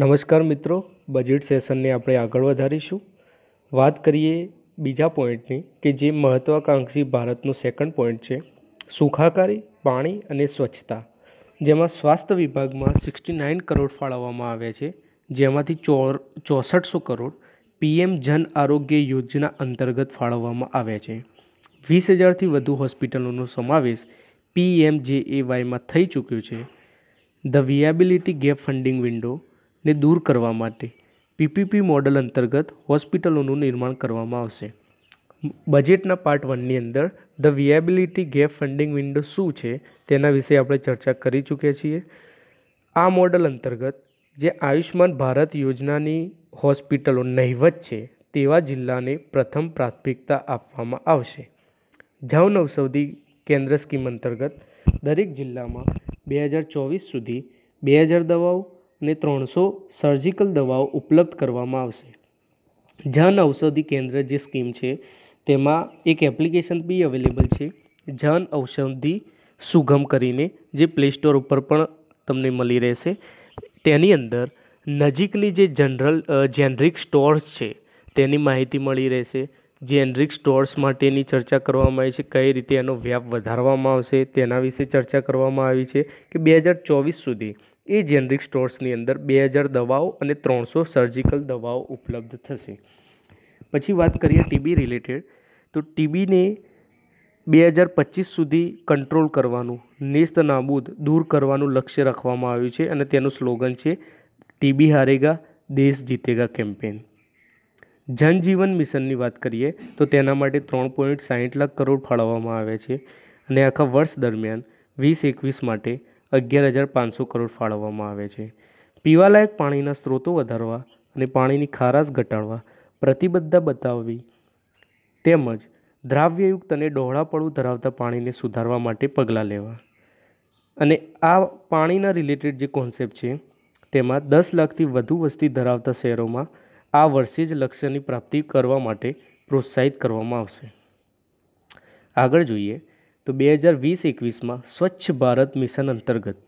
નમસ્કાર મિત્રો બજેટ સેશનને આપણે આગળ વધારીશું વાત કરીએ બીજા પોઈન્ટની કે જે મહત્ત્વાકાંક્ષી ભારતનો સેકન્ડ પોઈન્ટ છે સુખાકારી પાણી અને સ્વચ્છતા જેમાં સ્વાસ્થ્ય વિભાગમાં સિક્સટી નાઇન કરોડ ફાળવવામાં આવ્યા છે જેમાંથી ચો ચોસઠસો કરોડ પીએમ જન આરોગ્ય યોજના અંતર્ગત ફાળવવામાં આવ્યા છે વીસ હજારથી વધુ હોસ્પિટલોનો સમાવેશ પીએમ જે પીએમજેએવાયમાં થઈ ચૂક્યો છે the viability gap funding window ને દૂર કરવા માટે પીપીપી મોડલ અંતર્ગત હોસ્પિટલોનું નિર્માણ કરવામાં આવશે બજેટના પાર્ટ વનની અંદર the viability gap funding window શું છે તેના વિશે આપણે ચર્ચા કરી ચૂક્યા છીએ આ મોડલ અંતર્ગત જે આયુષ્યમાન ભારત યોજનાની હોસ્પિટલો નહિવત છે તેવા જિલ્લાને પ્રથમ પ્રાથમિકતા આપવામાં આવશે જવ નવસૌદી કેન્દ્ર સ્કીમ અંતર્ગત દરેક જિલ્લામાં બે હજાર ચોવીસ સુધી બે હજાર દવાઓ ને ત્રણસો સર્જિકલ દવાઓ ઉપલબ્ધ કરવામાં આવશે જન ઔષધિ કેન્દ્ર જે સ્કીમ છે તેમાં એક એપ્લિકેશન બી અવેલેબલ છે જન ઔષધિ સુગમ કરીને જે પ્લે સ્ટોર ઉપર પણ તમને મળી રહેશે તેની અંદર નજીકની જે જનરલ જેનરિક સ્ટોર્સ છે તેની માહિતી મળી રહેશે જેનરિક સ્ટોર્સ માટેની ચર્ચા કરવામાં આવી છે કઈ રીતે એનો વ્યાપ વધારવામાં આવશે તેના વિશે ચર્ચા કરવામાં આવી છે કે બે હજાર ચોવીસ સુધી એ જેનરિક સ્ટોર્સની અંદર બે હજાર દવાઓ અને ત્રણસો સર્જિકલ દવાઓ ઉપલબ્ધ થશે પછી વાત કરીએ ટીબી રિલેટેડ તો ટીબીને બે હજાર પચીસ સુધી કંટ્રોલ કરવાનું નેસ્ત નાબૂદ દૂર કરવાનું લક્ષ્ય રાખવામાં આવ્યું છે અને તેનું સ્લોગન છે ટીબી હારેગા દેશ જીતેગા કેમ્પેન જનજીવન મિશનની વાત કરીએ તો તેના માટે ત્રણ પોઈન્ટ સાહીઠ લાખ કરોડ ફાળવવામાં આવ્યા છે અને આખા વર્ષ દરમિયાન વીસ એકવીસ માટે અગિયાર હજાર પાંચસો કરોડ ફાળવવામાં આવે છે પીવાલાયક પાણીના સ્ત્રોતો વધારવા અને પાણીની ખારાશ ઘટાડવા પ્રતિબદ્ધતા બતાવવી તેમજ દ્રાવ્યયુક્ત અને ડહોળાપણું ધરાવતા પાણીને સુધારવા માટે પગલાં લેવા અને આ પાણીના રિલેટેડ જે કોન્સેપ્ટ છે તેમાં દસ લાખથી વધુ વસ્તી ધરાવતા શહેરોમાં આ વર્ષે જ લક્ષ્યની પ્રાપ્તિ કરવા માટે પ્રોત્સાહિત કરવામાં આવશે આગળ જોઈએ તો બે હજાર વીસ એકવીસમાં સ્વચ્છ ભારત મિશન અંતર્ગત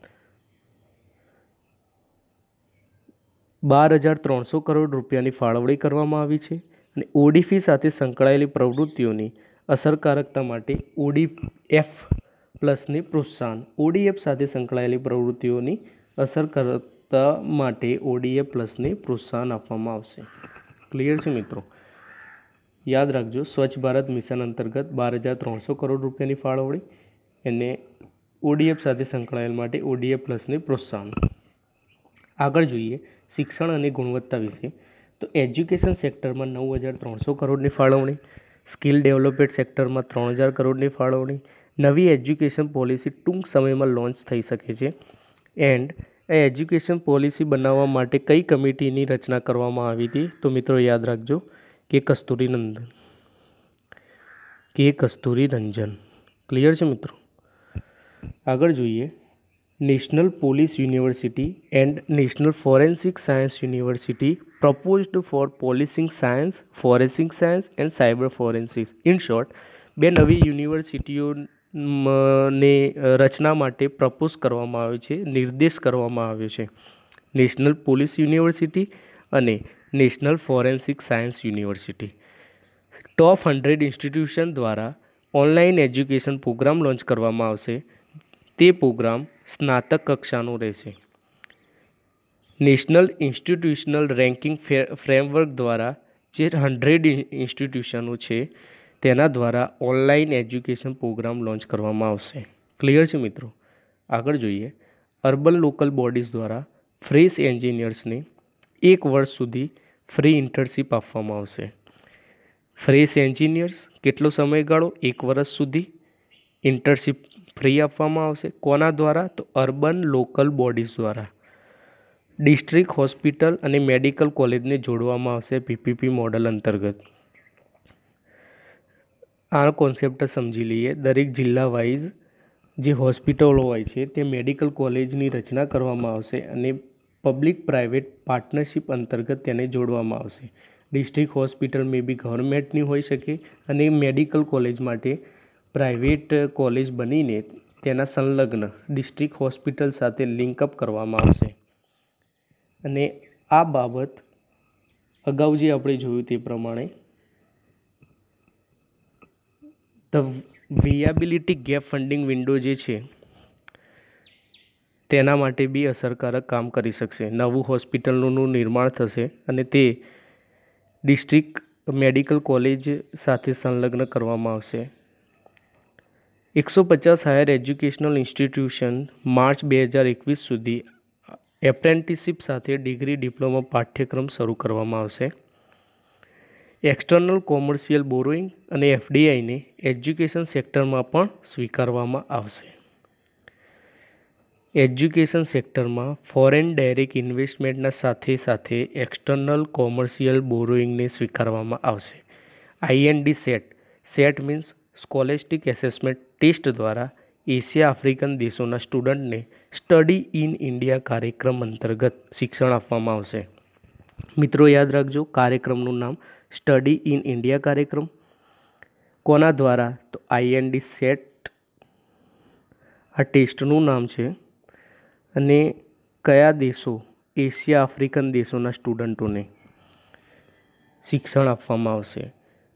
બાર હજાર ત્રણસો કરોડ રૂપિયાની ફાળવણી કરવામાં આવી છે અને ઓડીફી સાથે સંકળાયેલી પ્રવૃત્તિઓની અસરકારકતા માટે ઓડીએફ પ્લસને પ્રોત્સાહન ઓડીએફ સાથે સંકળાયેલી પ્રવૃત્તિઓની અસરકારકતા માટે ઓડીએફ પ્લસને પ્રોત્સાહન આપવામાં આવશે ક્લિયર છે મિત્રો યાદ રાખજો સ્વચ્છ ભારત મિશન અંતર્ગત બાર હજાર ત્રણસો કરોડ રૂપિયાની ફાળવણી અને ઓડીએફ સાથે સંકળાયેલ માટે ઓડીએફ પ્લસને પ્રોત્સાહન આગળ જોઈએ શિક્ષણ અને ગુણવત્તા વિશે તો એજ્યુકેશન સેક્ટરમાં નવ હજાર ત્રણસો કરોડની ફાળવણી સ્કિલ ડેવલપમેન્ટ સેક્ટરમાં ત્રણ હજાર કરોડની ફાળવણી નવી એજ્યુકેશન પોલિસી ટૂંક સમયમાં લોન્ચ થઈ શકે છે એન્ડ એ એજ્યુકેશન પોલિસી બનાવવા માટે કઈ કમિટીની રચના કરવામાં આવી હતી તો મિત્રો યાદ રાખજો કે કસ્તુરી કસ્તુરીનંદન કે કસ્તુરી રંજન ક્લિયર છે મિત્રો આગળ જોઈએ national police university and national forensic science university proposed for policing science forensic science and cyber forensics in short બે નવી યુનિવર્સિટીઓ ને રચના માટે પ્રપોઝ કરવામાં આવ્યો છે નિર્દેશ કરવામાં આવ્યો છે નેશનલ પોલીસ યુનિવર્સિટી અને national forensic science university top hundred institution દ્વારા ઓનલાઈન એજ્યુકેશન પ્રોગ્રામ લોન્ચ કરવામાં આવશે તે પ્રોગ્રામ સ્નાતક કક્ષાનો રહેશે નેશનલ ઇન્સ્ટિટ્યુશનલ રેન્કિંગ ફ્રેમવર્ક દ્વારા જે હન્ડ્રેડ ઇન્સ્ટિટ્યુશનો છે તેના દ્વારા ઓનલાઈન એજ્યુકેશન પ્રોગ્રામ લોન્ચ કરવામાં આવશે ક્લિયર છે મિત્રો આગળ જોઈએ અર્બન લોકલ બોડીઝ દ્વારા ફ્રેશ એન્જિનિયર્સની એક વર્ષ સુધી ફ્રી ઇન્ટર્નશીપ આપવામાં આવશે ફ્રેશ એન્જિનિયર્સ કેટલો સમયગાળો એક વર્ષ સુધી ઇન્ટર્નશીપ ફ્રી આપવામાં આવશે કોના દ્વારા તો અર્બન લોકલ બોડીઝ દ્વારા ડિસ્ટ્રિક્ટ હોસ્પિટલ અને મેડિકલ કોલેજને જોડવામાં આવશે પીપીપી મોડલ અંતર્ગત આ કોન્સેપ્ટ સમજી લઈએ દરેક જિલ્લા વાઇઝ જે હોસ્પિટલો હોય છે તે મેડિકલ કોલેજની રચના કરવામાં આવશે અને પબ્લિક પ્રાઇવેટ પાર્ટનરશિપ અંતર્ગત તેને જોડવામાં આવશે ડિસ્ટ્રિક્ટ હોસ્પિટલ મે બી ગવર્મેન્ટની હોઈ શકે અને મેડિકલ કોલેજ માટે પ્રાઇવેટ કોલેજ બનીને તેના સંલગ્ન ડિસ્ટ્રિક્ટ હોસ્પિટલ સાથે લિંકઅપ કરવામાં આવશે અને આ બાબત અગાઉ જે આપણે જોયું તે પ્રમાણે the viability gap funding window જે છે તેના માટે બી અસરકારક કામ કરી શકશે નવું હોસ્પિટલનું નિર્માણ થશે અને તે ડિસ્ટ્રિક્ટ મેડિકલ કોલેજ સાથે સંલગ્ન કરવામાં આવશે એકસો પચાસ હાયર એજ્યુકેશનલ ઇન્સ્ટિટ્યુશન માર્ચ બે હજાર એકવીસ સુધી એપ્રેન્ટિસિપ સાથે ડિગ્રી ડિપ્લોમા પાઠ્યક્રમ શરૂ કરવામાં આવશે એક્સટર્નલ કોમર્શિયલ બોરોઈંગ અને એફડીઆઈને એજ્યુકેશન સેક્ટરમાં પણ સ્વીકારવામાં આવશે એજ્યુકેશન સેક્ટરમાં ફોરેન ડાયરેક્ટ ઇન્વેસ્ટમેન્ટના સાથે સાથે એક્સટર્નલ કોમર્શિયલ બોરોઈંગને સ્વીકારવામાં આવશે IND SAT SAT means scholastic assessment test દ્વારા એશિયા આફ્રિકન દેશોના સ્ટુડન્ટને સ્ટડી ઇન ઇન્ડિયા કાર્યક્રમ અંતર્ગત શિક્ષણ આપવામાં આવશે મિત્રો યાદ રાખજો કાર્યક્રમનું નામ સ્ટડી ઇન ઇન્ડિયા કાર્યક્રમ કોના દ્વારા તો આઈએનડી સેટ આ ટેસ્ટનું નામ છે અને કયા દેશો એશિયા આફ્રિકન દેશોના સ્ટુડન્ટોને શિક્ષણ આપવામાં આવશે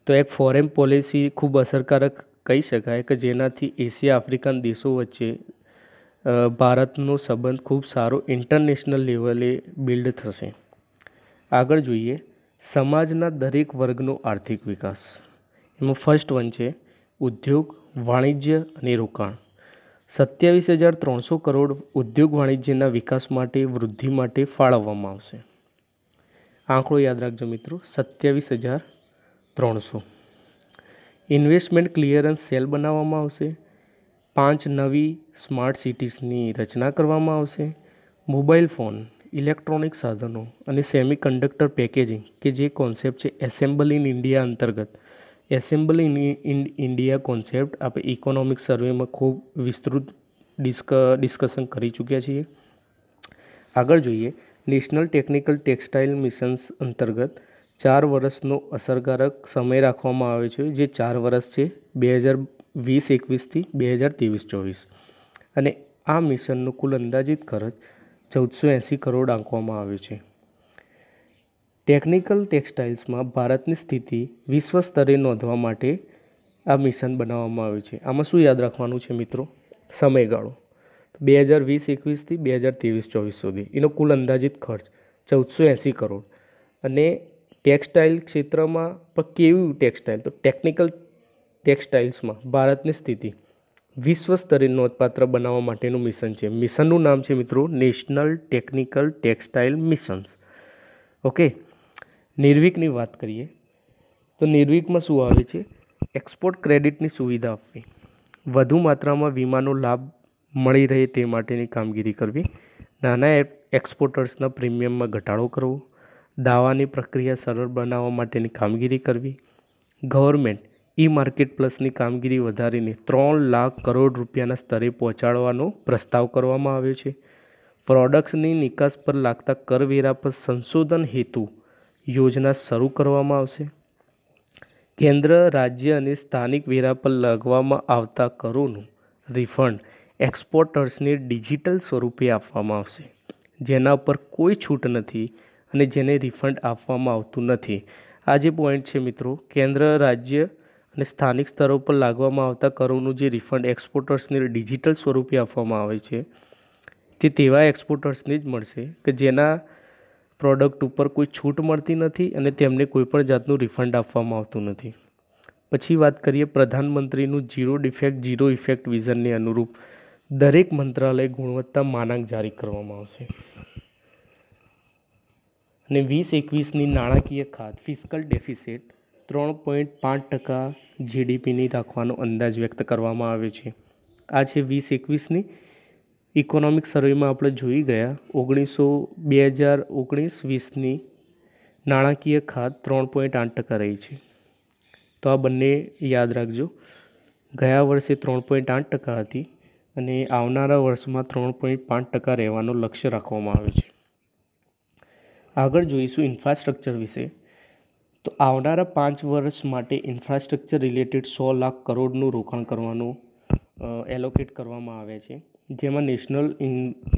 તો એક ફોરેન પોલિસી ખૂબ અસરકારક કહી શકાય કે જેનાથી એશિયા આફ્રિકન દેશો વચ્ચે ભારતનો સંબંધ ખૂબ સારો ઇન્ટરનેશનલ લેવલે બિલ્ડ થશે આગળ જોઈએ સમાજના દરેક વર્ગનો આર્થિક વિકાસ એમાં ફર્સ્ટ વન છે ઉદ્યોગ વાણિજ્ય અને રોકાણ સત્યાવીસ હજાર ત્રણસો કરોડ ઉદ્યોગ વાણિજ્યના વિકાસ માટે વૃદ્ધિ માટે ફાળવવામાં આવશે આંકડો યાદ રાખજો મિત્રો સત્યાવીસ હજાર ત્રણસો ઇન્વેસ્ટમેન્ટ ક્લિયરન્સ સેલ બનાવવામાં આવશે પાંચ નવી સ્માર્ટ સિટીઝની રચના કરવામાં આવશે મોબાઈલ ફોન ઇલેક્ટ્રોનિક સાધનો અને સેમી કન્ડક્ટર પેકેજિંગ કે જે કોન્સેપ્ટ છે એસેમ્બલ ઇન ઇન્ડિયા અંતર્ગત એસેમ્બલ ઇન ઇન્ડિયા કોન્સેપ્ટ આપણે ઇકોનોમિક સર્વેમાં ખૂબ વિસ્તૃત ડિસ્ક ડિસ્કશન કરી ચૂક્યા છીએ આગળ જોઈએ નેશનલ ટેકનિકલ ટેક્સટાઇલ મિશન્સ અંતર્ગત ચાર વર્ષનો અસરકારક સમય રાખવામાં આવે છે જે ચાર વર્ષ છે બે હજાર વીસ એકવીસથી બે હજાર ત્રેવીસ ચોવીસ અને આ મિશનનો કુલ અંદાજિત ખર્ચ ચૌદસો એંસી કરોડ આંકવામાં આવ્યો છે ટેકનિકલ ટેક્સટાઇલ્સમાં ભારતની સ્થિતિ વિશ્વ સ્તરે નોંધવા માટે આ મિશન બનાવવામાં આવ્યું છે આમાં શું યાદ રાખવાનું છે મિત્રો સમયગાળો બે હજાર વીસ એકવીસથી બે હજાર ત્રેવીસ ચોવીસ સુધી એનો કુલ અંદાજિત ખર્ચ ચૌદસો એંસી કરોડ અને ટેક્સટાઇલ ક્ષેત્રમાં પણ કેવું ટેક્સટાઇલ તો ટેકનિકલ ટેક્સટાઇલ્સમાં ભારતની સ્થિતિ વિશ્વ સ્તરે નોંધપાત્ર બનાવવા માટેનું મિશન છે મિશનનું નામ છે મિત્રો national technical textile missions okay નિર્વિકની વાત કરીએ તો નિર્વિકમાં શું આવે છે એક્સપોર્ટ ક્રેડિટની સુવિધા આપવી વધુ માત્રામાં વીમાનો લાભ મળી રહે તે માટેની કામગીરી કરવી નાના એક્સપોર્ટર્સના પ્રીમિયમમાં ઘટાડો કરવો દાવાની પ્રક્રિયા સરળ બનાવવા માટેની કામગીરી કરવી ગવર્મેન્ટ ઈ માર્કેટ પ્લસની કામગીરી વધારીને ત્રણ લાખ કરોડ રૂપિયાના સ્તરે પહોંચાડવાનો પ્રસ્તાવ કરવામાં આવ્યો છે પ્રોડક્ટ્સની નિકાસ પર લાગતા કરવેરા પર સંશોધન હેતુ યોજના શરૂ કરવામાં આવશે કેન્દ્ર રાજ્ય અને સ્થાનિક વેરા પર લગાવવામાં આવતા કરોનું રિફંડ એક્સપોર્ટર્સને ડિજિટલ સ્વરૂપે આપવામાં આવશે જેના પર કોઈ છૂટ નથી અને જેને રિફંડ આપવામાં આવતું નથી આ જે પોઈન્ટ છે મિત્રો કેન્દ્ર રાજ્ય અને સ્થાનિક સ્તરો પર લાગવામાં આવતા કરોનું જે રિફંડ એક્સપોર્ટર્સને ડિજિટલ સ્વરૂપે આપવામાં આવે છે તે તેવા એક્સપોર્ટર્સને જ મળશે કે જેના પ્રોડક્ટ ઉપર કોઈ છૂટ મળતી નથી અને તેમને કોઈપણ જાતનું રિફંડ આપવામાં આવતું નથી પછી વાત કરીએ પ્રધાનમંત્રીનું ઝીરો ડિફેક્ટ ઝીરો ઇફેક્ટ વિઝનને અનુરૂપ દરેક મંત્રાલય ગુણવત્તા માનક જારી કરવામાં આવશે અને વીસ એકવીસની નાણાકીય ખાત ફિસ્કલ ડેફિસિટ ત્રણ પોઈન્ટ પાંચ ટકા જીડીપીની રાખવાનો અંદાજ વ્યક્ત કરવામાં આવ્યો છે આ છે વીસ એકવીસની ઇકોનોમિક સર્વેમાં આપણે જોઈ ગયા ઓગણીસો બે હજાર ઓગણીસ વીસની નાણાકીય ખાધ ત્રણ પોઈન્ટ આઠ ટકા રહી છે તો આ બંને યાદ રાખજો ગયા વર્ષે ત્રણ પોઈન્ટ આઠ ટકા હતી અને આવનારા વર્ષમાં ત્રણ પોઈન્ટ પાંચ ટકા રહેવાનો લક્ષ્ય રાખવામાં આવે છે આગળ જોઈશું ઇન્ફ્રાસ્ટ્રક્ચર વિશે તો આવનારા પાંચ વર્ષ માટે ઇન્ફ્રાસ્ટ્રક્ચર રિલેટેડ સો લાખ કરોડનું રોકાણ કરવાનું એલોકેટ કરવામાં આવે છે જેમાં નેશનલ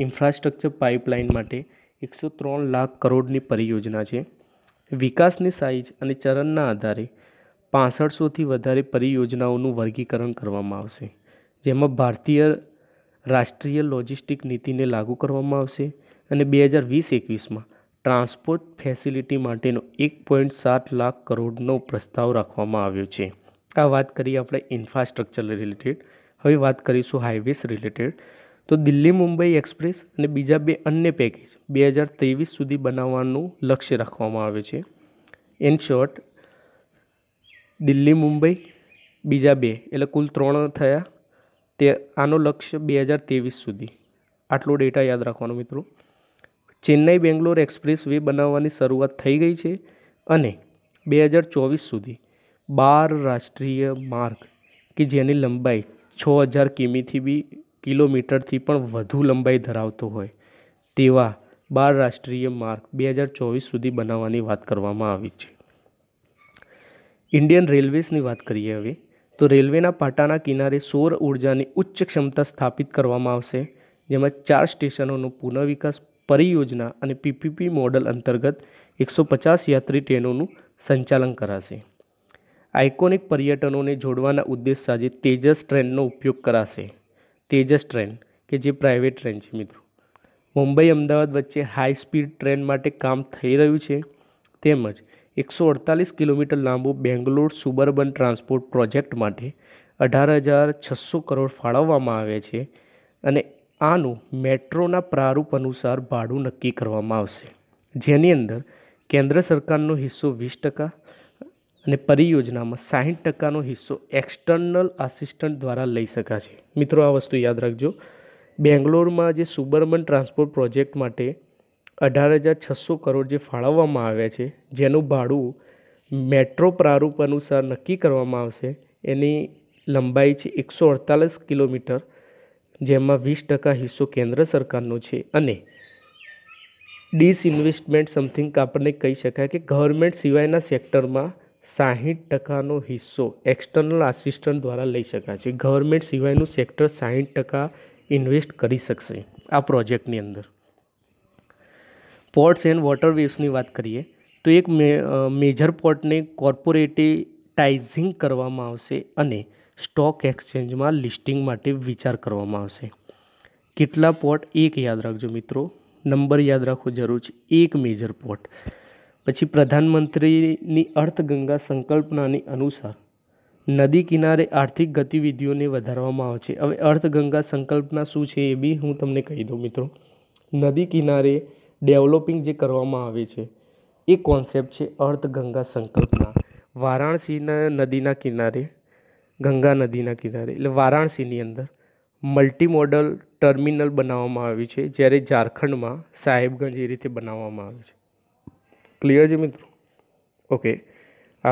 ઇન્ફ્રાસ્ટ્રક્ચર પાઇપલાઇન માટે એકસો ત્રણ લાખ કરોડની પરિયોજના છે વિકાસની સાઇઝ અને ચરણના આધારે પાંસઠસોથી વધારે પરિયોજનાઓનું વર્ગીકરણ કરવામાં આવશે જેમાં ભારતીય રાષ્ટ્રીય લોજિસ્ટિક નીતિને લાગુ કરવામાં આવશે અને બે હજાર વીસ એકવીસમાં ટ્રાન્સપોર્ટ ફેસિલિટી માટેનો એક પોઈન્ટ સાત લાખ કરોડનો પ્રસ્તાવ રાખવામાં આવ્યો છે આ વાત કરીએ આપણે ઇન્ફ્રાસ્ટ્રક્ચર રિલેટેડ હવે વાત કરીશું હાઇવેસ રિલેટેડ તો દિલ્હી મુંબઈ એક્સપ્રેસ અને બીજા બે અન્ય પેકેજ બે હજાર ત્રેવીસ સુધી બનાવવાનું લક્ષ્ય રાખવામાં આવે છે ઇન શોર્ટ દિલ્હી મુંબઈ બીજા બે એટલે કુલ ત્રણ થયા તે આનો લક્ષ્ય બે હજાર ત્રેવીસ સુધી આટલો ડેટા યાદ રાખવાનો મિત્રો ચેન્નાઈ બેંગ્લોર એક્સપ્રેસ વે બનાવવાની શરૂઆત થઈ ગઈ છે અને બે હજાર ચોવીસ સુધી બાર રાષ્ટ્રીય માર્ગ કે જેની લંબાઈ છ હજાર કિમીથી બી કિલોમીટરથી પણ વધુ લંબાઈ ધરાવતો હોય તેવા બાર રાષ્ટ્રીય માર્ગ બે હજાર ચોવીસ સુધી બનાવવાની વાત કરવામાં આવી છે ઇન્ડિયન રેલવેઝની વાત કરીએ હવે તો રેલવેના પાટાના કિનારે સૌર ઉર્જાની ઉચ્ચ ક્ષમતા સ્થાપિત કરવામાં આવશે જેમાં ચાર સ્ટેશનોનો પુનઃવિકાસ પરિયોજના અને પીપીપી મોડલ અંતર્ગત એકસો પચાસ યાત્રી ટ્રેનોનું સંચાલન કરાશે આઇકોનિક પર્યટનોને જોડવાના ઉદ્દેશ સાથે તેજસ ટ્રેનનો ઉપયોગ કરાશે તેજસ ટ્રેન કે જે પ્રાઇવેટ ટ્રેન છે મિત્રો મુંબઈ અમદાવાદ વચ્ચે હાઈ સ્પીડ ટ્રેન માટે કામ થઈ રહ્યું છે તેમજ એકસો અડતાલીસ કિલોમીટર લાંબુ બેંગ્લોર સુબર્બન ટ્રાન્સપોર્ટ પ્રોજેક્ટ માટે અઢાર હજાર છસો કરોડ ફાળવવામાં આવે છે અને આનું મેટ્રોના પ્રારૂપ અનુસાર ભાડું નક્કી કરવામાં આવશે જેની અંદર કેન્દ્ર સરકારનો હિસ્સો વીસ ટકા અને પરિયોજનામાં સાહીઠ ટકાનો હિસ્સો એક્સટર્નલ આસિસ્ટન્ટ દ્વારા લઈ શકાશે મિત્રો આ વસ્તુ યાદ રાખજો બેંગ્લોરમાં જે સુબર્મન ટ્રાન્સપોર્ટ પ્રોજેક્ટ માટે અઢાર હજાર છસો કરોડ જે ફાળવવામાં આવ્યા છે જેનું ભાડું મેટ્રો પ્રારૂપ અનુસાર નક્કી કરવામાં આવશે એની લંબાઈ છે એકસો અડતાલીસ કિલોમીટર જેમાં વીસ ટકા હિસ્સો કેન્દ્ર સરકારનો છે અને ડિસઇન્વેસ્ટમેન્ટ સમથિંગ આપણને કહી શકાય કે ગવર્મેન્ટ સિવાયના સેક્ટરમાં સાહીઠ ટકાનો હિસ્સો એક્સટર્નલ આસિસ્ટન્ટ દ્વારા લઈ શકાય છે ગવર્મેન્ટ સિવાયનું સેક્ટર સાહીઠ ટકા ઇન્વેસ્ટ કરી શકશે આ પ્રોજેક્ટની અંદર પોર્ટ્સ એન્ડ વોટર વેવ્સની વાત કરીએ તો એક મેજર પોર્ટને કોર્પોરેટિટાઇઝિંગ કરવામાં આવશે અને સ્ટોક એક્સચેન્જમાં લિસ્ટિંગ માટે વિચાર કરવામાં આવશે કેટલા પોર્ટ એક યાદ રાખજો મિત્રો નંબર યાદ રાખવો જરૂર છે એક મેજર પોર્ટ પછી પ્રધાનમંત્રીની અર્થગંગા સંકલ્પનાની અનુસાર નદી કિનારે આર્થિક ગતિવિધિઓને વધારવામાં આવે છે હવે અર્થગંગા સંકલ્પના શું છે એ બી હું તમને કહી દઉં મિત્રો નદી કિનારે ડેવલોપિંગ જે કરવામાં આવે છે એ કોન્સેપ્ટ છે અર્થગંગા સંકલ્પના વારાણસીના નદીના કિનારે ગંગા નદીના કિનારે એટલે વારાણસીની અંદર મલ્ટી મોડલ ટર્મિનલ બનાવવામાં આવ્યું છે જ્યારે ઝારખંડમાં સાહેબગંજ એ રીતે બનાવવામાં આવ્યું છે ક્લિયર છે મિત્રો ઓકે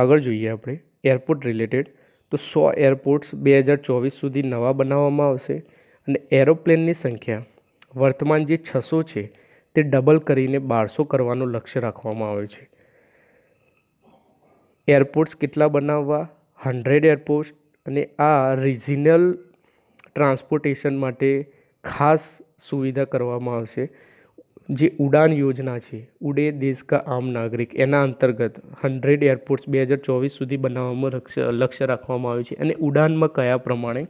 આગળ જોઈએ આપણે એરપોર્ટ રિલેટેડ તો સો એરપોર્ટ્સ બે હજાર ચોવીસ સુધી નવા બનાવવામાં આવશે અને એરોપ્લેનની સંખ્યા વર્તમાન જે છસો છે તે ડબલ કરીને બારસો કરવાનું લક્ષ્ય રાખવામાં આવે છે એરપોર્ટ્સ કેટલા બનાવવા હંડ્રેડ એરપોર્ટ અને આ રિજિનલ ટ્રાન્સપોર્ટેશન માટે ખાસ સુવિધા કરવામાં આવશે જે ઉડાન યોજના છે ઉડે દેશ કા આમ નાગરિક એના અંતર્ગત હંડ્રેડ એરપોર્ટ્સ બે હજાર ચોવીસ સુધી બનાવવામાં લક્ષ્ય રાખવામાં આવ્યું છે અને ઉડાનમાં કયા પ્રમાણે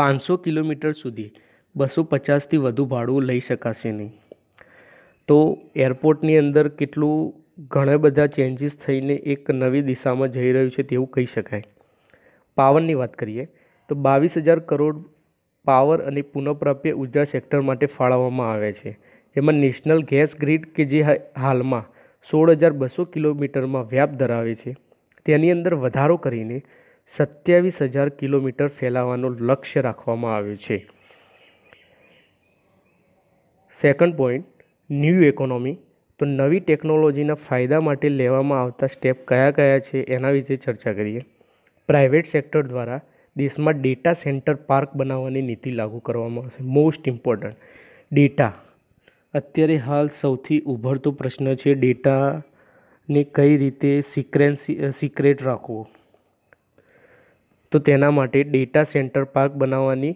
પાંચસો કિલોમીટર સુધી બસો પચાસથી વધુ ભાડું લઈ શકાશે નહીં તો એરપોર્ટની અંદર કેટલું ઘણા બધા ચેન્જીસ થઈને એક નવી દિશામાં જઈ રહ્યું છે તેવું કહી શકાય પાવરની વાત કરીએ તો બાવીસ હજાર કરોડ પાવર અને પુનઃપ્રાપ્ય ઉર્જા સેક્ટર માટે ફાળવવામાં આવે છે એમાં નેશનલ ગેસ ગ્રીડ કે જે હાલમાં સોળ હજાર બસો કિલોમીટરમાં વ્યાપ ધરાવે છે તેની અંદર વધારો કરીને સત્યાવીસ હજાર કિલોમીટર ફેલાવાનો લક્ષ્ય રાખવામાં આવ્યો છે સેકન્ડ પોઈન્ટ ન્યૂ ઇકોનોમી તો નવી ટેકનોલોજીના ફાયદા માટે લેવામાં આવતા સ્ટેપ કયા કયા છે એના વિશે ચર્ચા કરીએ પ્રાઇવેટ સેક્ટર દ્વારા દેશમાં ડેટા સેન્ટર પાર્ક બનાવવાની નીતિ લાગુ કરવામાં આવશે મોસ્ટ ઇમ્પોર્ટન્ટ ડેટા અત્યારે હાલ સૌથી ઉભરતો પ્રશ્ન છે ડેટાને કઈ રીતે સિક્રેન્સી સિક્રેટ રાખવો તો તેના માટે ડેટા સેન્ટર પાર્ક બનાવવાની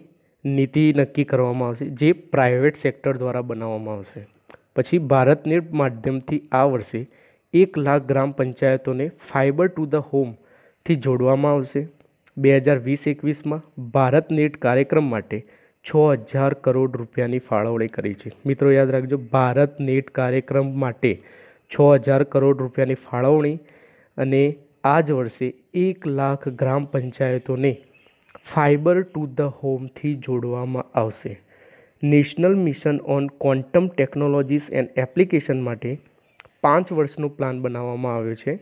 નીતિ નક્કી કરવામાં આવશે જે પ્રાઇવેટ સેક્ટર દ્વારા બનાવવામાં આવશે પછી ભારતને માધ્યમથી આ વર્ષે એક લાખ ગ્રામ પંચાયતોને ફાઇબર ટુ ધ હોમથી જોડવામાં આવશે બે હજાર વીસ એકવીસમાં ભારત નેટ કાર્યક્રમ માટે છ હજાર કરોડ રૂપિયાની ફાળવણી કરી છે મિત્રો યાદ રાખજો ભારત નેટ કાર્યક્રમ માટે છ હજાર કરોડ રૂપિયાની ફાળવણી અને આ જ વર્ષે એક લાખ ગ્રામ પંચાયતોને ફાઇબર ટુ ધ હોમથી જોડવામાં આવશે national mission on quantum technologies and application માટે પાંચ વર્ષનો પ્લાન બનાવવામાં આવ્યો છે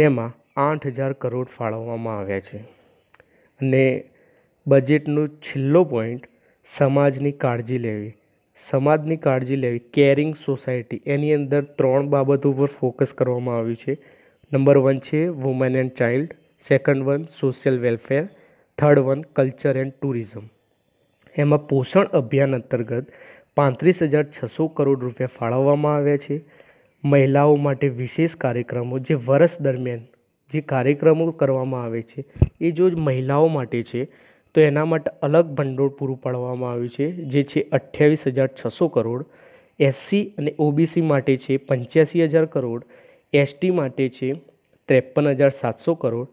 જેમાં આઠ હજાર કરોડ ફાળવવામાં આવ્યા છે અને બજેટનું છેલ્લો પોઈન્ટ સમાજની કાળજી લેવી સમાજની કાળજી લેવી કેરિંગ સોસાયટી એની અંદર ત્રણ બાબતો ઉપર ફોકસ કરવામાં આવ્યું છે નંબર વન છે women and child second one social welfare third one culture and tourism એમાં પોષણ અભિયાન અંતર્ગત પાંત્રીસ હજાર છસો કરોડ રૂપિયા ફાળવવામાં આવ્યા છે મહિલાઓ માટે વિશેષ કાર્યક્રમો જે વર્ષ દરમિયાન જે કાર્યક્રમો કરવામાં આવે છે એ જો મહિલાઓ માટે છે તો એના માટે અલગ ભંડોળ પૂરું પાડવામાં આવ્યું છે જે છે અઠ્યાવીસ હજાર છસો કરોડ એસસી અને ઓબીસી માટે છે પંચ્યાસી હજાર કરોડ એસટી માટે છે ત્રેપન હજાર સાતસો કરોડ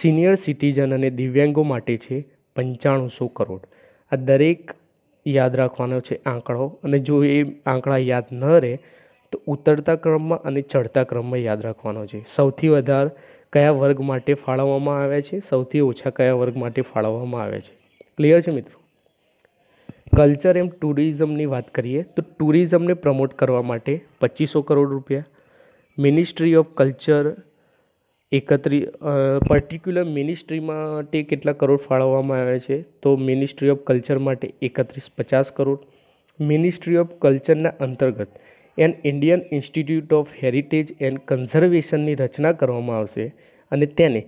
સિનિયર સિટીઝન અને દિવ્યાંગો માટે છે પંચાણુંસો કરોડ આ દરેક યાદ રાખવાનો છે આંકડો અને જો એ આંકડા યાદ ન રહે તો ઉતરતા ક્રમમાં અને ચડતા ક્રમમાં યાદ રાખવાનો છે સૌથી વધારે કયા વર્ગ માટે ફાળવવામાં આવે છે સૌથી ઓછા કયા વર્ગ માટે ફાળવવામાં આવે છે ક્લિયર છે મિત્રો કલ્ચર એમ ટુરિઝમની વાત કરીએ તો ટુરિઝમને પ્રમોટ કરવા માટે પચીસો કરોડ રૂપિયા મિનિસ્ટ્રી ઓફ કલ્ચર એકત્રી પર્ટિક્યુલર મિનિસ્ટ્રી માટે કેટલા કરોડ ફાળવવામાં આવે છે તો મિનિસ્ટ્રી ઓફ કલ્ચર માટે એકત્રીસ પચાસ કરોડ મિનિસ્ટ્રી ઓફ કલ્ચરના અંતર્ગત an Indian institute of heritage and કન્ઝર્વેશનની રચના કરવામાં આવશે અને તેને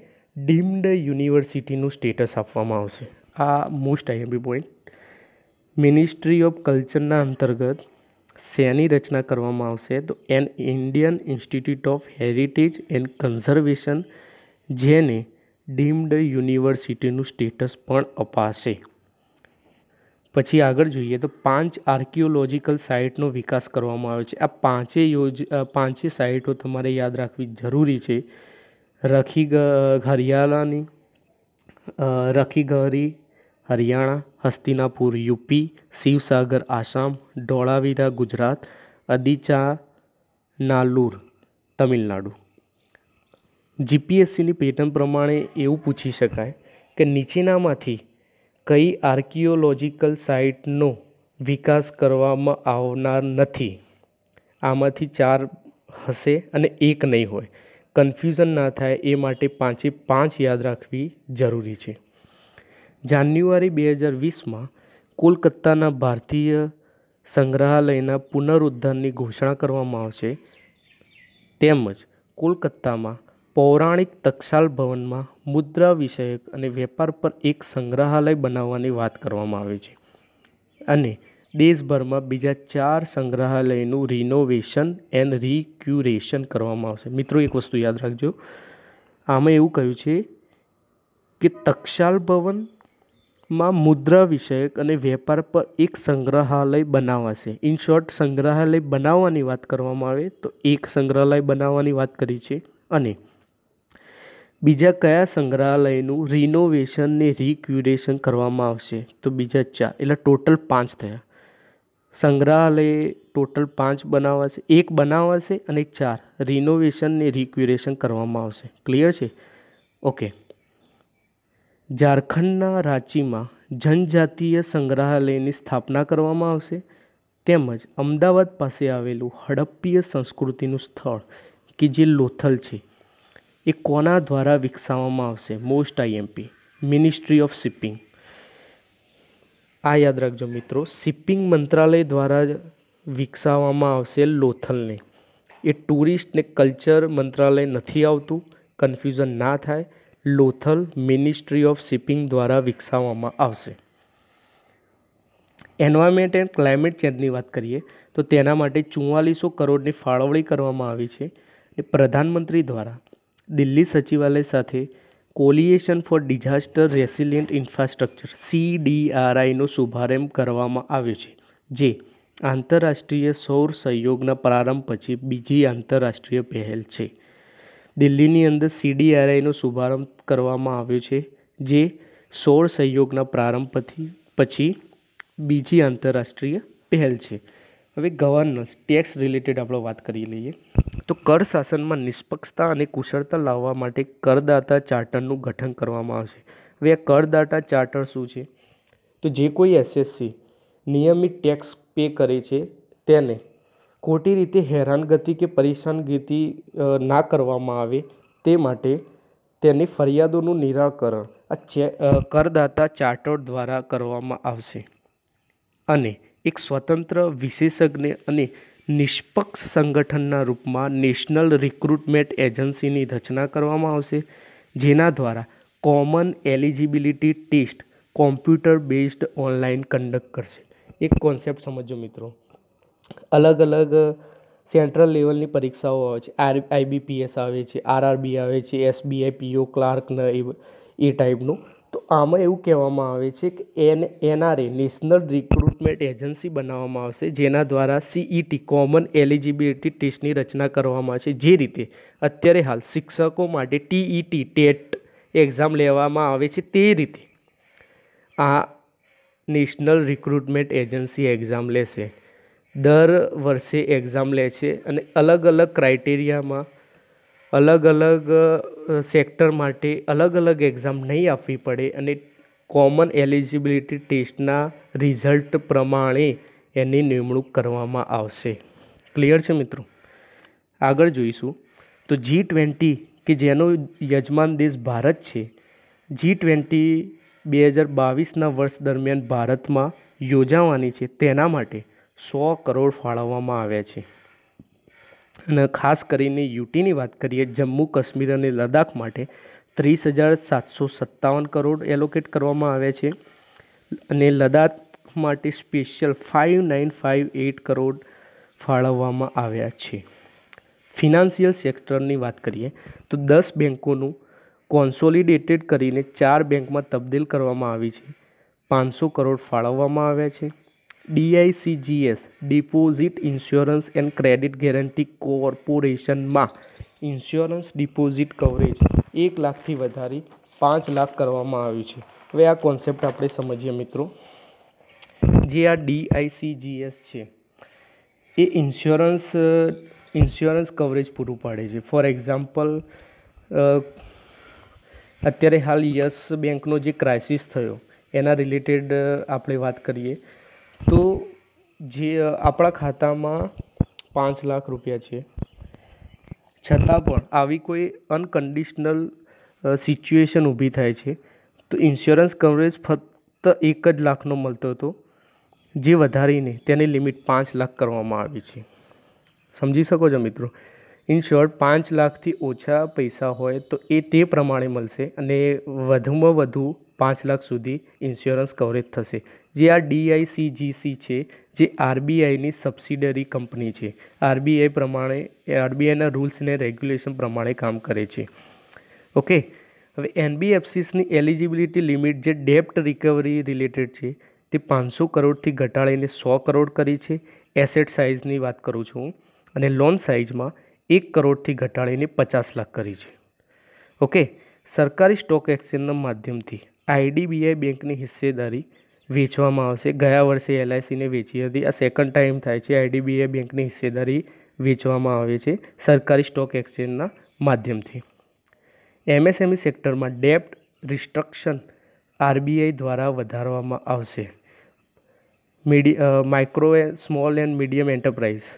ડીમ્ડ યુનિવર્સિટીનું સ્ટેટસ આપવામાં આવશે આ most IMP point ministry of કલ્ચરના અંતર્ગત શેની રચના કરવામાં આવશે તો an Indian institute of heritage and conservation જેને ડીમ્ડ યુનિવર્સિટીનું સ્ટેટસ પણ અપાશે પછી આગળ જોઈએ તો પાંચ આર્કિયોલોજીકલ સાઇટનો વિકાસ કરવામાં આવ્યો છે આ પાંચે યોજ પાંચે સાઇટો તમારે યાદ રાખવી જરૂરી છે રખી હરિયાણાની Rakhigarhi Haryana Hastinapur UP Sivasagar Assam Dholavira Gujarat Adichanallur Tamil Nadu જીપીએસસીની પેટર્ન પ્રમાણે એવું પૂછી શકાય કે નીચેનામાંથી કઈ આર્કિયોલોજિકલ સાઇટનો વિકાસ કરવામાં આવનાર નથી આમાંથી ચાર હશે અને એક નહીં હોય કન્ફ્યુઝન ના થાય એ માટે પાંચે પાંચ યાદ રાખવી જરૂરી છે જાન્યુઆરી બે હજાર વીસમાં કોલકાતાના ભારતીય સંગ્રહાલયના પુનરુદ્ધારની ઘોષણા કરવામાં આવશે તેમજ કોલકાતામાં પૌરાણિક તક્ષાલ ભવનમાં મુદ્રા વિષયક અને વેપાર પર એક સંગ્રહાલય બનાવવાની વાત કરવામાં આવે છે અને દેશભરમાં બીજા ચાર સંગ્રહાલયનું રિનોવેશન એન્ડ રિક્યુરેશન કરવામાં આવશે મિત્રો એક વસ્તુ યાદ રાખજો આમાં એવું કહ્યું છે કે તક્ષાલ ભવનમાં મુદ્રા વિષયક અને વેપાર પર એક સંગ્રહાલય બનાવાશે ઇન શોર્ટ સંગ્રહાલય બનાવવાની વાત કરવામાં આવે તો એક સંગ્રહાલય બનાવવાની વાત કરી છે અને બીજા કયા સંગ્રહાલયનું રિનોવેશન ને રિક્યુરેશન કરવામાં આવશે તો બીજા ચાર એટલે ટોટલ પાંચ થયા સંગ્રહાલય ટોટલ પાંચ બનાવાશે એક બનાવાશે અને ચાર રિનોવેશન ને રિક્યુરેશન કરવામાં આવશે ક્લિયર છે ઓકે ઝારખંડના રાંચીમાં જનજાતીય સંગ્રહાલયની સ્થાપના કરવામાં આવશે તેમજ અમદાવાદ પાસે આવેલું હડપ્પીય સંસ્કૃતિનું સ્થળ કે જે લોથલ છે એ કોના દ્વારા વિકસાવવામાં આવશે most IMP ministry of shipping આ યાદ રાખજો મિત્રો શિપિંગ મંત્રાલય દ્વારા વિકસાવવામાં આવશે લોથલને એ ટુરિસ્ટ ને કલ્ચર મંત્રાલય નથી આવતું કન્ફ્યુઝન ના થાય લોથલ મિનિસ્ટ્રી ઓફ શિપિંગ દ્વારા વિકસાવવામાં આવશે એન્વાયરમેન્ટ એન્ડ ક્લાઇમેટ ચેન્જની વાત કરીએ તો તેના માટે ચુમ્માલીસો કરોડની ફાળવણી કરવામાં આવી છે પ્રધાનમંત્રી દ્વારા દિલ્હી સચિવાલય સાથે coalition for disaster resilient infrastructure સીડીઆરઆઈનો શુભારંભ કરવામાં આવ્યો છે જે આંતરરાષ્ટ્રીય સૌર સહયોગના પ્રારંભ પછી બીજી આંતરરાષ્ટ્રીય પહેલ છે દિલ્હીની અંદર સીડીઆરઆઈનો શુભારંભ કરવામાં આવ્યો છે જે સૌર સહયોગના પ્રારંભ પછી બીજી આંતરરાષ્ટ્રીય પહેલ છે હવે ગવર્નન્સ ટેક્સ રિલેટેડ આપણે વાત કરી લઈએ તો કર શાસનમાં નિષ્પક્ષતા અને કુશળતા લાવવા માટે કરદાતા ચાર્ટરનું ગઠન કરવામાં આવશે હવે આ કરદાતા ચાર્ટર શું છે તો જે કોઈ એસએસસી નિયમિત ટેક્સ પે કરે છે તેને ખોટી રીતે હેરાનગતિ કે પરેશાનગતિ ના કરવામાં આવે તે માટે તેની ફરિયાદોનું નિરાકરણ આ કરદાતા ચાર્ટર દ્વારા કરવામાં આવશે અને એક સ્વતંત્ર વિશેષજ્ઞ અને નિષ્પક્ષ સંગઠનના રૂપમાં નેશનલ રિક્રુટમેન્ટ એજન્સીની રચના કરવામાં આવશે જેના દ્વારા common eligibility test computer based online conduct કરશે એક કોન્સેપ્ટ સમજો મિત્રો અલગ અલગ સેન્ટ્રલ લેવલની પરીક્ષાઓ આવે છે આર આઈબીપીએસ આવે છે આરઆરબી આવે છે એસબીઆઈ પીઓ ક્લાર્કના એ એ ટાઈપનું તો આમાં એવું કહેવામાં આવે છે કે an NRA national recruitment agency બનાવવામાં આવશે જેના દ્વારા સીઈટી કોમન એલિજિબિલિટી ટેસ્ટની રચના કરવામાં આવશે જે રીતે અત્યારે હાલ શિક્ષકો માટે ટીઈટી ટેટ એક્ઝામ લેવામાં આવે છે તે રીતે આ નેશનલ રિક્રુટમેન્ટ એજન્સી એક્ઝામ લેશે દર વર્ષે એક્ઝામ લે છે અને અલગ અલગ ક્રાઇટેરિયામાં અલગ અલગ સેક્ટર માટે અલગ અલગ એક્ઝામ નહીં આપવી પડે અને કોમન એલિજિબિલિટી ટેસ્ટના રિઝલ્ટ પ્રમાણે એની નિમણૂક કરવામાં આવશે ક્લિયર છે મિત્રો આગળ જોઈશું તો જી ટ્વેન્ટી કે જેનો યજમાન દેશ ભારત છે જી ટ્વેન્ટી બે હજાર બાવીસના વર્ષ દરમિયાન ભારતમાં યોજાવાની છે તેના માટે સો કરોડ ફાળવવામાં આવ્યા છે અને ખાસ કરીને યુટીની વાત કરીએ જમ્મુ કાશ્મીર અને લદ્દાખ માટે ત્રીસ હજાર સાતસો સત્તાવન કરોડ એલોકેટ કરવામાં આવ્યા છે અને લદ્દાખ માટે special five nine five eight crore ફાળવવામાં આવ્યા છે ફિનાન્સિયલ સેક્ટરની વાત કરીએ તો દસ બેન્કોનું કોન્સોલિડેટેડ કરીને ચાર બેંકમાં તબદીલ કરવામાં આવી છે પાંચસો કરોડ ફાળવવામાં આવ્યા છે DICGS deposit insurance and credit guarantee કોર્પોરેશનમાં ઇન્સ્યોરન્સ ડિપોઝિટ કવરેજ એક લાખથી વધારી પાંચ લાખ કરવામાં આવ્યું છે હવે આ કોન્સેપ્ટ આપણે સમજીએ મિત્રો જે આ ડીઆઈસીજીએસ છે એ ઇન્સ્યોરન્સ ઇન્સ્યોરન્સ કવરેજ પૂરું પાડે છે ફોર એક્ઝામ્પલ અત્યારે હાલ યસ બેંકનો જે ક્રાઇસિસ થયો એના રિલેટેડ આપણે વાત કરીએ તો જે આપણા ખાતામાં પાંચ લાખ રૂપિયા છે છતાં પણ આવી કોઈ અનકન્ડિશનલ સિચ્યુએશન ઊભી થાય છે તો ઇન્સ્યોરન્સ કવરેજ ફક્ત એક જ લાખનો મળતો હતો જે વધારીને તેની લિમિટ પાંચ લાખ કરવામાં આવી છે સમજી શકો છો મિત્રો ઇન શોર્ટ પાંચ લાખથી ઓછા પૈસા હોય તો એ તે પ્રમાણે મળશે અને વધુમાં વધુ પાંચ લાખ સુધી ઇન્સ્યોરન્સ કવરેજ થશે જે આ ડીઆઈસીજીસી છે જે આરબીઆઈની સબસિડરી કંપની છે આરબીઆઈ પ્રમાણે આરબીઆઈના રૂલ્સ અને રેગ્યુલેશન પ્રમાણે કામ કરે છે ઓકે હવે એનબીએફસીસની એલિજિબિલિટી લિમિટ જે ડેપ્ટ રિકવરી રિલેટેડ છે તે પાંચસો કરોડથી ઘટાડીને સો કરોડ કરી છે એસેટ સાઇઝની વાત કરું છું અને લોન સાઇઝમાં એક કરોડથી ઘટાડીને પચાસ લાખ કરી છે ઓકે સરકારી સ્ટોક એક્સચેન્જના માધ્યમથી આઈડીબીઆઈ બેંકની હિસ્સેદારી વેચવામાં આવશે ગયા વર્ષે એલઆઈસીને વેચી હતી આ સેકન્ડ ટાઈમ થાય છે આઈડીબીઆઈ બેંકની હિસ્સેદારી વેચવામાં આવે છે સરકારી સ્ટોક એક્સચેન્જના માધ્યમથી એમએસએમઈ સેક્ટરમાં ડેપ્ટ રિસ્ટ્રક્શન આરબીઆઈ દ્વારા વધારવામાં આવશે મીડી micro small and medium enterprise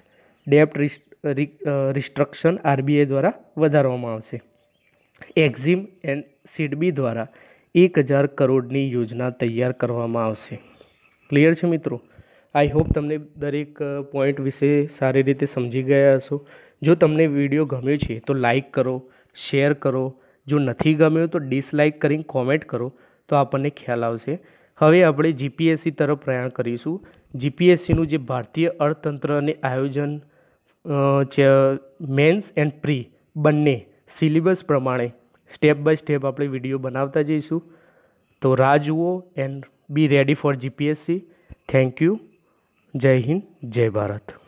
ડેપ્ટ રિસ્ટ્રક્શન આરબીઆઈ દ્વારા વધારવામાં આવશે એક્ઝિમ એન્ડ સીડબી દ્વારા એક હજાર કરોડની યોજના તૈયાર કરવામાં આવશે ક્લિયર છે મિત્રો આઈ હોપ તમને દરેક પોઈન્ટ વિશે સારી રીતે સમજી ગયા હશો જો તમને વિડીયો ગમ્યો છે તો લાઇક કરો શેર કરો જો નથી ગમ્યો તો ડિસલાઇક કરીને કોમેન્ટ કરો તો આપણને ખ્યાલ આવશે હવે આપણે જીપીએસસી તરફ પ્રયાણ કરીશું જીપીએસસીનું જે ભારતીય અર્થતંત્ર અને આયોજન મેન્સ એન્ડ પ્રી બંને સિલેબસ પ્રમાણે સ્ટેપ બાય સ્ટેપ આપણે વિડીયો બનાવતા જઈશું તો રાહ જુઓ and be ready for GPSC thank you જય હિન્દ જય ભારત